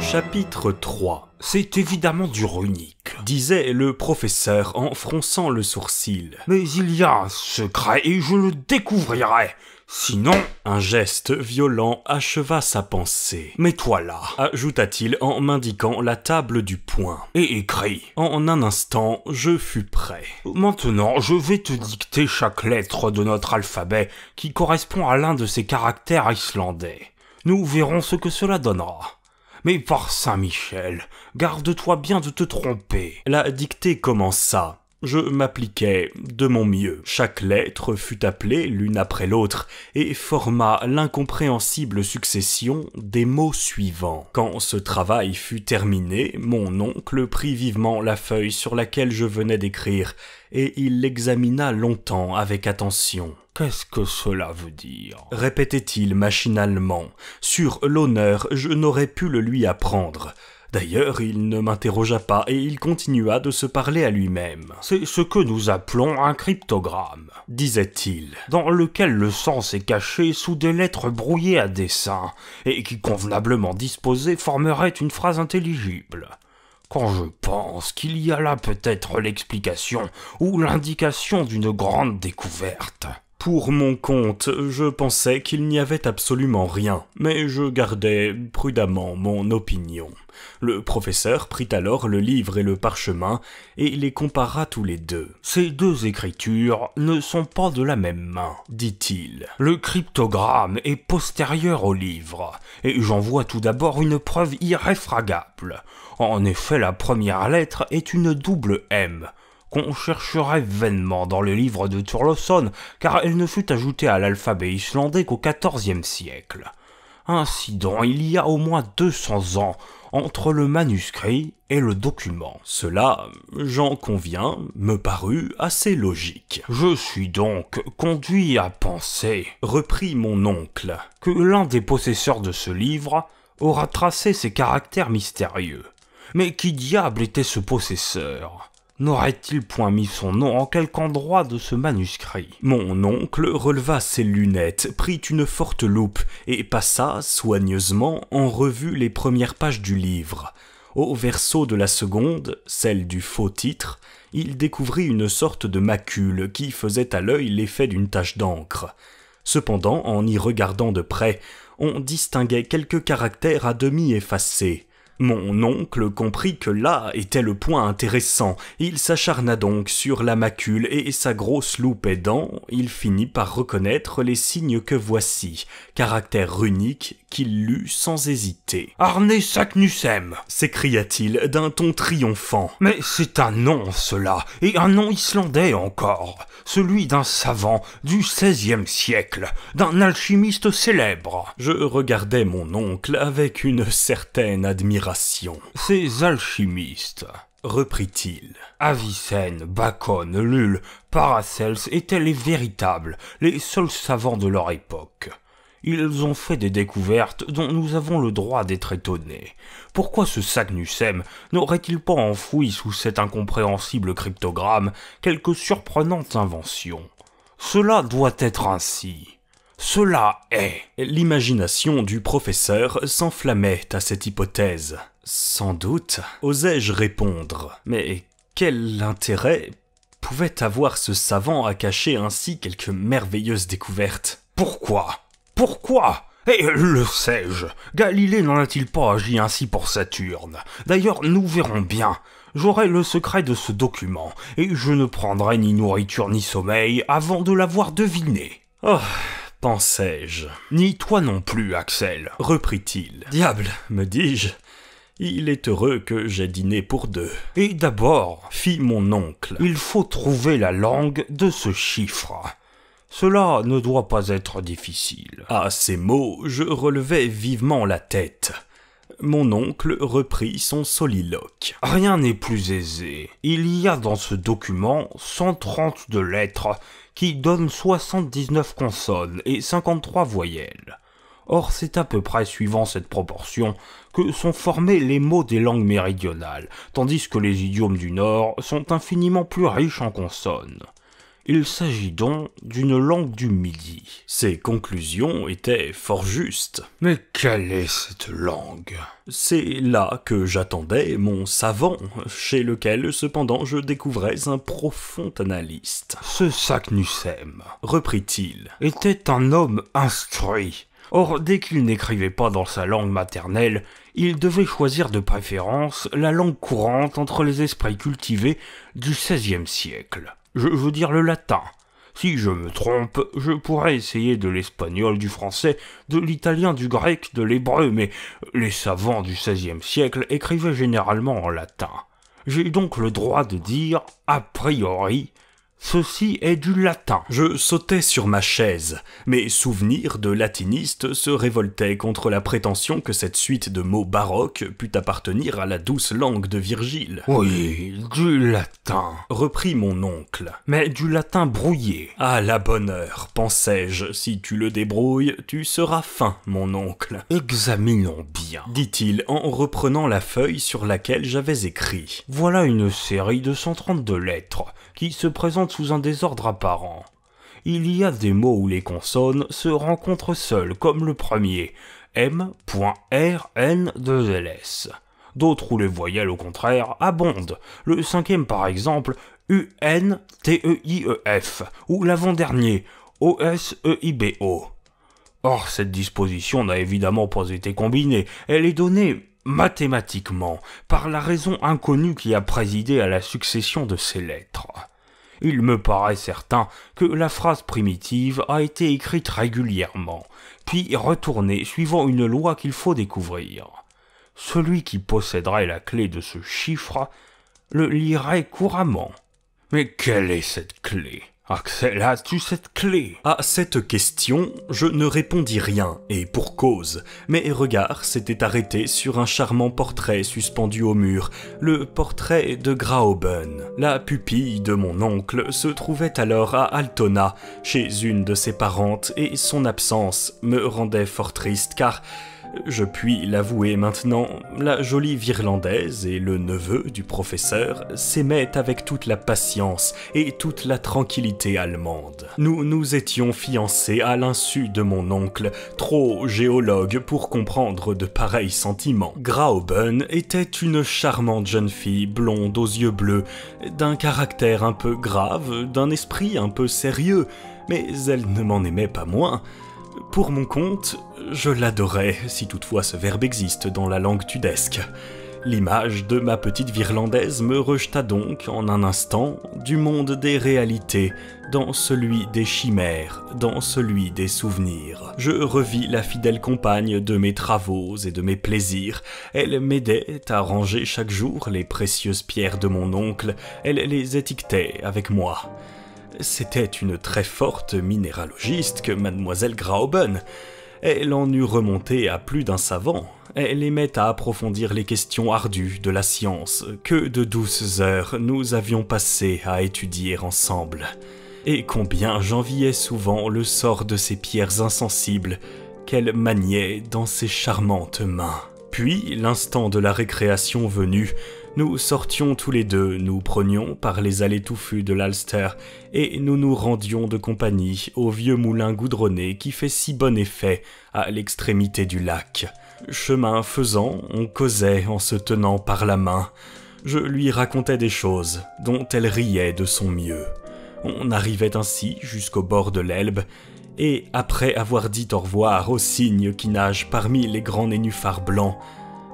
Chapitre 3 C'est évidemment du runique disait le professeur en fronçant le sourcil. Mais il y a un secret et je le découvrirai. Sinon, un geste violent acheva sa pensée. « toi là, ajouta-t-il en m'indiquant la table du poing. Et écris. En un instant, je fus prêt. Maintenant, je vais te dicter chaque lettre de notre alphabet qui correspond à l'un de ces caractères islandais. Nous verrons ce que cela donnera. Mais par Saint-Michel, garde-toi bien de te tromper. La dictée commença. Je m'appliquai de mon mieux. Chaque lettre fut appelée l'une après l'autre et forma l'incompréhensible succession des mots suivants. Quand ce travail fut terminé, mon oncle prit vivement la feuille sur laquelle je venais d'écrire et il l'examina longtemps avec attention. Qu'est-ce que cela veut dire répétait-il machinalement. Sur l'honneur, je n'aurais pu le lui apprendre. D'ailleurs, il ne m'interrogea pas et il continua de se parler à lui-même. C'est ce que nous appelons un cryptogramme, disait-il, dans lequel le sens est caché sous des lettres brouillées à dessein et qui, convenablement disposées, formeraient une phrase intelligible quand je pense qu'il y a là peut-être l'explication ou l'indication d'une grande découverte pour mon compte, je pensais qu'il n'y avait absolument rien, mais je gardais prudemment mon opinion. Le professeur prit alors le livre et le parchemin et les compara tous les deux. Ces deux écritures ne sont pas de la même main, dit-il. Le cryptogramme est postérieur au livre, et j'en vois tout d'abord une preuve irréfragable. En effet, la première lettre est une double M, qu'on chercherait vainement dans le livre de Turlosson, car elle ne fut ajoutée à l'alphabet islandais qu'au XIVe siècle. Ainsi il y a au moins 200 ans entre le manuscrit et le document. Cela, j'en conviens, me parut assez logique. Je suis donc conduit à penser, reprit mon oncle, que l'un des possesseurs de ce livre aura tracé ces caractères mystérieux. Mais qui diable était ce possesseur N'aurait-il point mis son nom en quelque endroit de ce manuscrit Mon oncle releva ses lunettes, prit une forte loupe et passa soigneusement en revue les premières pages du livre. Au verso de la seconde, celle du faux titre, il découvrit une sorte de macule qui faisait à l'œil l'effet d'une tache d'encre. Cependant, en y regardant de près, on distinguait quelques caractères à demi effacés. Mon oncle comprit que là était le point intéressant. Il s'acharna donc sur la macule et sa grosse loupe aidant, il finit par reconnaître les signes que voici, caractère runique qu'il lut sans hésiter. Arne Saknussemm, s'écria-t-il d'un ton triomphant. Mais c'est un nom, cela, et un nom islandais encore, celui d'un savant du XVIe siècle, d'un alchimiste célèbre. Je regardais mon oncle avec une certaine admiration ces alchimistes, reprit-il. Avicenne, Bacon, Lull, Paracels étaient les véritables, les seuls savants de leur époque. Ils ont fait des découvertes dont nous avons le droit d'être étonnés. Pourquoi ce Sagnussem n'aurait-il pas enfoui sous cet incompréhensible cryptogramme quelque surprenante invention Cela doit être ainsi. Cela est. L'imagination du professeur s'enflammait à cette hypothèse. Sans doute, osais-je répondre. Mais quel intérêt pouvait avoir ce savant à cacher ainsi quelques merveilleuses découvertes Pourquoi Pourquoi Eh, le sais-je, Galilée n'en a-t-il pas agi ainsi pour Saturne D'ailleurs, nous verrons bien. J'aurai le secret de ce document, et je ne prendrai ni nourriture ni sommeil avant de l'avoir deviné. Oh, « Pensais-je. je Ni toi non plus, Axel, reprit-il. Diable, me dis-je, il est heureux que j'aie dîné pour deux. Et d'abord, fit mon oncle, il faut trouver la langue de ce chiffre. Cela ne doit pas être difficile. À ces mots, je relevai vivement la tête mon oncle reprit son soliloque. Rien n'est plus aisé. Il y a dans ce document 132 lettres qui donnent 79 consonnes et 53 voyelles. Or, c'est à peu près suivant cette proportion que sont formés les mots des langues méridionales, tandis que les idiomes du Nord sont infiniment plus riches en consonnes. Il s'agit donc d'une langue du Midi. Ses conclusions étaient fort justes. Mais quelle est cette langue C'est là que j'attendais mon savant, chez lequel cependant je découvrais un profond analyste. Ce Saknussem, reprit-il, était un homme instruit. Or, dès qu'il n'écrivait pas dans sa langue maternelle, il devait choisir de préférence la langue courante entre les esprits cultivés du XVIe siècle. Je veux dire le latin. Si je me trompe, je pourrais essayer de l'espagnol, du français, de l'italien, du grec, de l'hébreu, mais les savants du XVIe siècle écrivaient généralement en latin. J'ai donc le droit de dire, a priori, Ceci est du latin. Je sautais sur ma chaise. Mes souvenirs de latiniste se révoltaient contre la prétention que cette suite de mots baroques pût appartenir à la douce langue de Virgile. Oui, du latin, reprit mon oncle. Mais du latin brouillé. À la bonne heure, pensais-je, si tu le débrouilles, tu seras fin, mon oncle. Examinons bien, dit-il en reprenant la feuille sur laquelle j'avais écrit. Voilà une série de 132 lettres qui se présente sous un désordre apparent. Il y a des mots où les consonnes se rencontrent seules, comme le premier, mrn ls D'autres où les voyelles, au contraire, abondent. Le cinquième, par exemple, u e e f ou lavant dernier O.S.E.I.B.O. e Or, cette disposition n'a évidemment pas été combinée, elle est donnée mathématiquement, par la raison inconnue qui a présidé à la succession de ces lettres. Il me paraît certain que la phrase primitive a été écrite régulièrement, puis retournée suivant une loi qu'il faut découvrir. Celui qui posséderait la clé de ce chiffre le lirait couramment. Mais quelle est cette clé Axel, as-tu cette clé À cette question, je ne répondis rien, et pour cause. Mes regards s'étaient arrêtés sur un charmant portrait suspendu au mur, le portrait de Graoben. La pupille de mon oncle se trouvait alors à Altona, chez une de ses parentes, et son absence me rendait fort triste car je puis l'avouer maintenant, la jolie Virlandaise et le neveu du professeur s'aimaient avec toute la patience et toute la tranquillité allemande. Nous nous étions fiancés à l'insu de mon oncle, trop géologue pour comprendre de pareils sentiments. Grauben était une charmante jeune fille, blonde aux yeux bleus, d'un caractère un peu grave, d'un esprit un peu sérieux, mais elle ne m'en aimait pas moins. Pour mon compte, je l'adorais, si toutefois ce verbe existe dans la langue tudesque. L'image de ma petite virlandaise me rejeta donc, en un instant, du monde des réalités, dans celui des chimères, dans celui des souvenirs. Je revis la fidèle compagne de mes travaux et de mes plaisirs. Elle m'aidait à ranger chaque jour les précieuses pierres de mon oncle, elle les étiquetait avec moi. C'était une très forte minéralogiste que mademoiselle Grauben. Elle en eût remonté à plus d'un savant. Elle aimait à approfondir les questions ardues de la science que de douces heures nous avions passées à étudier ensemble. Et combien j'enviais souvent le sort de ces pierres insensibles qu'elle maniait dans ses charmantes mains. Puis, l'instant de la récréation venu, nous sortions tous les deux, nous prenions par les allées touffues de l'Alster, et nous nous rendions de compagnie au vieux moulin goudronné qui fait si bon effet à l'extrémité du lac. Chemin faisant, on causait en se tenant par la main. Je lui racontais des choses dont elle riait de son mieux. On arrivait ainsi jusqu'au bord de l'Elbe, et après avoir dit au revoir aux cygnes qui nage parmi les grands nénuphars blancs,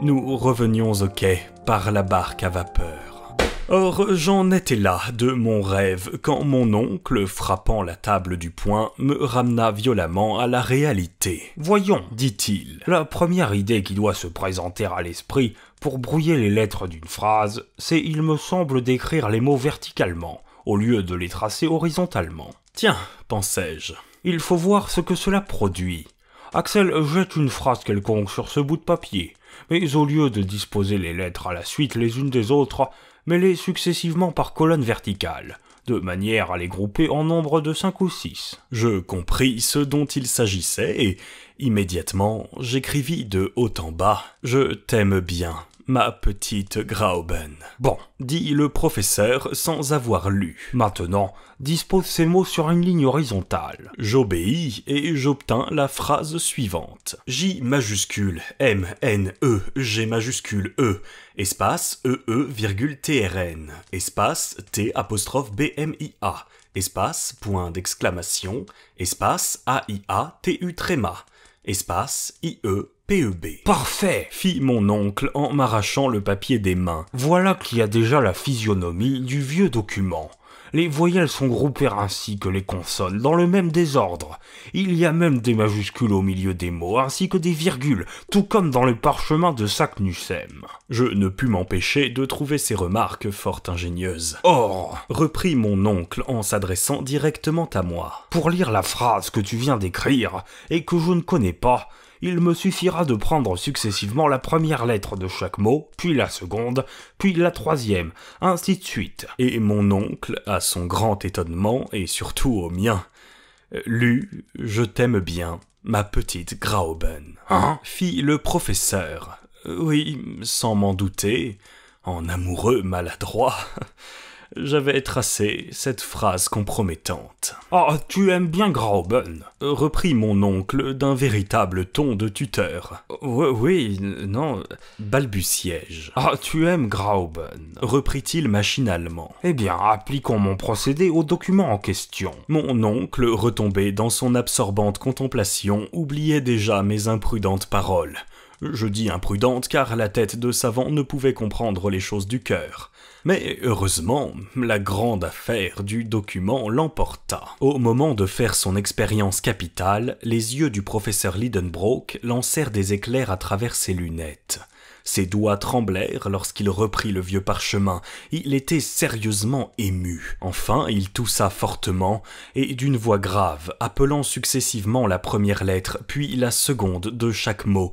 nous revenions au quai par la barque à vapeur. Or, j'en étais là de mon rêve quand mon oncle, frappant la table du poing, me ramena violemment à la réalité. Voyons, dit-il, la première idée qui doit se présenter à l'esprit pour brouiller les lettres d'une phrase, c'est, il me semble, d'écrire les mots verticalement, au lieu de les tracer horizontalement. Tiens, pensai-je, il faut voir ce que cela produit. Axel jette une phrase quelconque sur ce bout de papier, mais au lieu de disposer les lettres à la suite les unes des autres, mets-les successivement par colonne verticale, de manière à les grouper en nombre de cinq ou six. Je compris ce dont il s'agissait et, immédiatement, j'écrivis de haut en bas Je t'aime bien ma petite Grauben. Bon, dit le professeur sans avoir lu. Maintenant, dispose ces mots sur une ligne horizontale. J'obéis et j'obtins la phrase suivante. J majuscule M N E G majuscule E espace E E virgule T R N espace T apostrophe B M I A espace point d'exclamation espace A I A T U tréma espace I E PEB. Parfait, fit mon oncle en m'arrachant le papier des mains. Voilà qu'il y a déjà la physionomie du vieux document. Les voyelles sont groupées ainsi que les consonnes dans le même désordre. Il y a même des majuscules au milieu des mots ainsi que des virgules, tout comme dans le parchemin de Saknussem. Je ne pus m'empêcher de trouver ces remarques fort ingénieuses. Or, reprit mon oncle en s'adressant directement à moi, pour lire la phrase que tu viens d'écrire et que je ne connais pas, il me suffira de prendre successivement la première lettre de chaque mot, puis la seconde, puis la troisième, ainsi de suite. Et mon oncle, à son grand étonnement, et surtout au mien, lut Je t'aime bien, ma petite Grauben. Hein fit le professeur. Oui, sans m'en douter, en amoureux maladroit j'avais tracé cette phrase compromettante. Ah, tu aimes bien Grauben reprit mon oncle d'un véritable ton de tuteur. Oh, oui, non, balbutiai-je. Ah, tu aimes Grauben reprit-il machinalement. Eh bien, appliquons mon procédé au document en question. Mon oncle, retombé dans son absorbante contemplation, oubliait déjà mes imprudentes paroles. Je dis imprudente car la tête de savant ne pouvait comprendre les choses du cœur. Mais heureusement, la grande affaire du document l'emporta. Au moment de faire son expérience capitale, les yeux du professeur Lidenbrock lancèrent des éclairs à travers ses lunettes. Ses doigts tremblèrent lorsqu'il reprit le vieux parchemin. Il était sérieusement ému. Enfin, il toussa fortement, et d'une voix grave, appelant successivement la première lettre, puis la seconde de chaque mot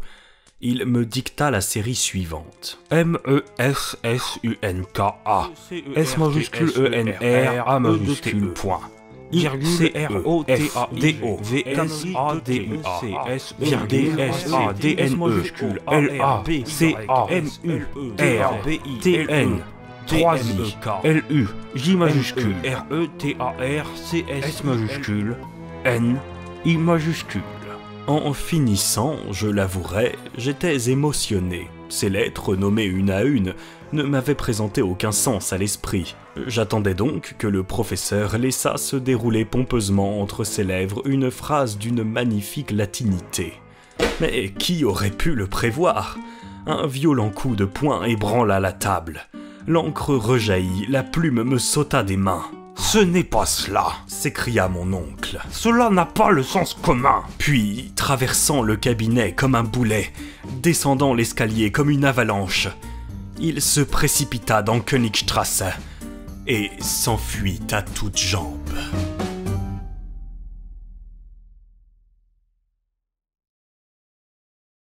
il me dicta la série suivante. M-E-S-S-U-N-K-A. S majuscule E-N-R, A majuscule point. I C R O T A D O V S A D U A S d S A D N E L A C A M U R B I T N 3 I L U J majuscule R E T A R C S majuscule N I majuscule en finissant, je l'avouerai, j'étais émotionné. Ces lettres, nommées une à une, ne m'avaient présenté aucun sens à l'esprit. J'attendais donc que le professeur laissât se dérouler pompeusement entre ses lèvres une phrase d'une magnifique latinité. Mais qui aurait pu le prévoir Un violent coup de poing ébranla la table. L'encre rejaillit, la plume me sauta des mains. Ce n'est pas cela, s'écria mon oncle. Cela n'a pas le sens commun. Puis, traversant le cabinet comme un boulet, descendant l'escalier comme une avalanche, il se précipita dans Königstrasse et s'enfuit à toutes jambes.